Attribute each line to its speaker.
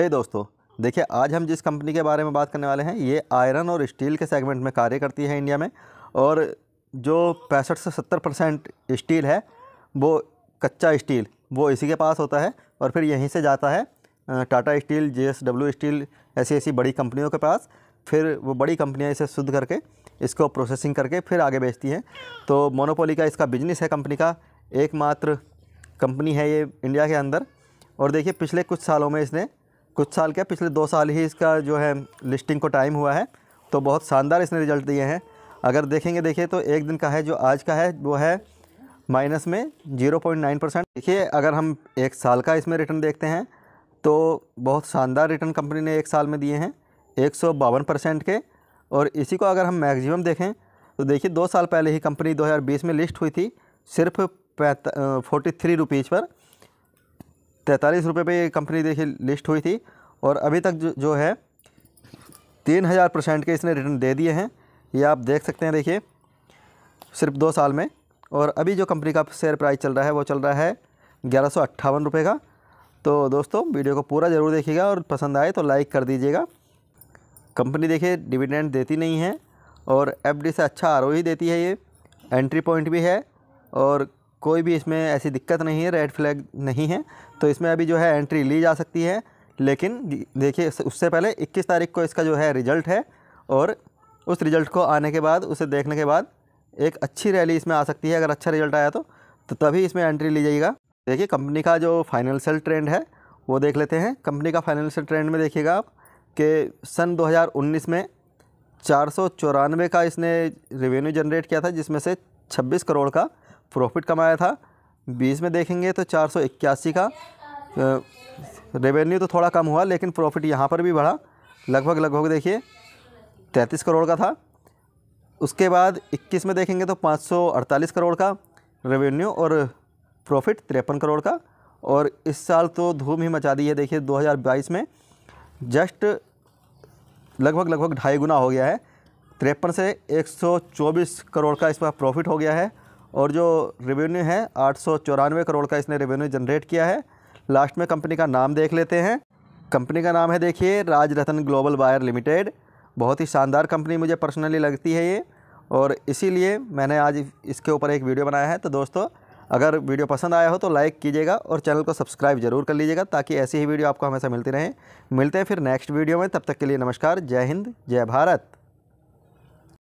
Speaker 1: है दोस्तों देखिए आज हम जिस कंपनी के बारे में बात करने वाले हैं ये आयरन और स्टील के सेगमेंट में कार्य करती है इंडिया में और जो पैंसठ से सत्तर परसेंट स्टील है वो कच्चा स्टील वो इसी के पास होता है और फिर यहीं से जाता है टाटा स्टील जे स्टील ऐसी ऐसी बड़ी कंपनियों के पास फिर वो बड़ी कंपनियाँ इसे शुद्ध करके इसको प्रोसेसिंग करके फिर आगे बेचती हैं तो मोनोपोली का इसका बिजनेस है कंपनी का एकमात्र कंपनी है ये इंडिया के अंदर और देखिए पिछले कुछ सालों में इसने कुछ साल क्या पिछले दो साल ही इसका जो है लिस्टिंग को टाइम हुआ है तो बहुत शानदार इसने रिज़ल्ट दिए हैं अगर देखेंगे देखिए तो एक दिन का है जो आज का है वो है माइनस में जीरो पॉइंट नाइन परसेंट देखिए अगर हम एक साल का इसमें रिटर्न देखते हैं तो बहुत शानदार रिटर्न कंपनी ने एक साल में दिए हैं एक सौ बावन परसेंट के और इसी को अगर हम मैक्सिमम देखें तो देखिए दो साल पहले ही कंपनी 2020 में लिस्ट हुई थी सिर्फ फोर्टी थ्री रुपीज़ पर तैंतालीस रुपये पर ये कंपनी देखिए लिस्ट हुई थी और अभी तक जो, है तीन हज़ार परसेंट के इसने रिटर्न दे दिए हैं ये आप देख सकते हैं देखिए सिर्फ दो साल में और अभी जो कंपनी का शेयर प्राइस चल रहा है वो चल रहा है ग्यारह सौ अट्ठावन रुपये का तो दोस्तों वीडियो को पूरा ज़रूर देखिएगा और पसंद आए तो लाइक कर दीजिएगा कंपनी देखिए डिविडेंड देती नहीं है और एफ से अच्छा आर ही e देती है ये एंट्री पॉइंट भी है और कोई भी इसमें ऐसी दिक्कत नहीं है रेड फ्लैग नहीं है तो इसमें अभी जो है एंट्री ली जा सकती है लेकिन देखिए उससे पहले 21 तारीख को इसका जो है रिज़ल्ट है और उस रिज़ल्ट को आने के बाद उसे देखने के बाद एक अच्छी रैली इसमें आ सकती है अगर अच्छा रिज़ल्ट आया तो, तो तभी इसमें एंट्री ली जाएगा देखिए कंपनी का जो फाइनेंशियल ट्रेंड है वो देख लेते हैं कंपनी का फाइनेंशियल ट्रेंड में देखिएगा आप कि सन दो में चार का इसने रेवेन्यू जनरेट किया था जिसमें से छब्बीस करोड़ का प्रॉफिट कमाया था बीस में देखेंगे तो चार सौ इक्यासी का रेवेन्यू तो थोड़ा कम हुआ लेकिन प्रॉफिट यहाँ पर भी बढ़ा लगभग लगभग देखिए तैंतीस करोड़ का था उसके बाद इक्कीस में देखेंगे तो पाँच सौ अड़तालीस करोड़ का रेवेन्यू और प्रॉफिट तिरपन करोड़ का और इस साल तो धूम ही मचा दी है देखिए बाईस में जस्ट लगभग लगभग ढाई गुना हो गया है तिरपन से 124 करोड़ का इस पर प्रॉफिट हो गया है और जो रेवेन्यू है आठ करोड़ का इसने रेवेन्यू जनरेट किया है लास्ट में कंपनी का नाम देख लेते हैं कंपनी का नाम है देखिए Raj Ratan global wire limited बहुत ही शानदार कंपनी मुझे पर्सनली लगती है ये और इसीलिए मैंने आज इसके ऊपर एक वीडियो बनाया है तो दोस्तों अगर वीडियो पसंद आया हो तो लाइक कीजिएगा और चैनल को सब्सक्राइब जरूर कर लीजिएगा ताकि ऐसी ही वीडियो आपको हमेशा मिलती रहे मिलते हैं फिर नेक्स्ट वीडियो में तब तक के लिए नमस्कार जय हिंद जय भारत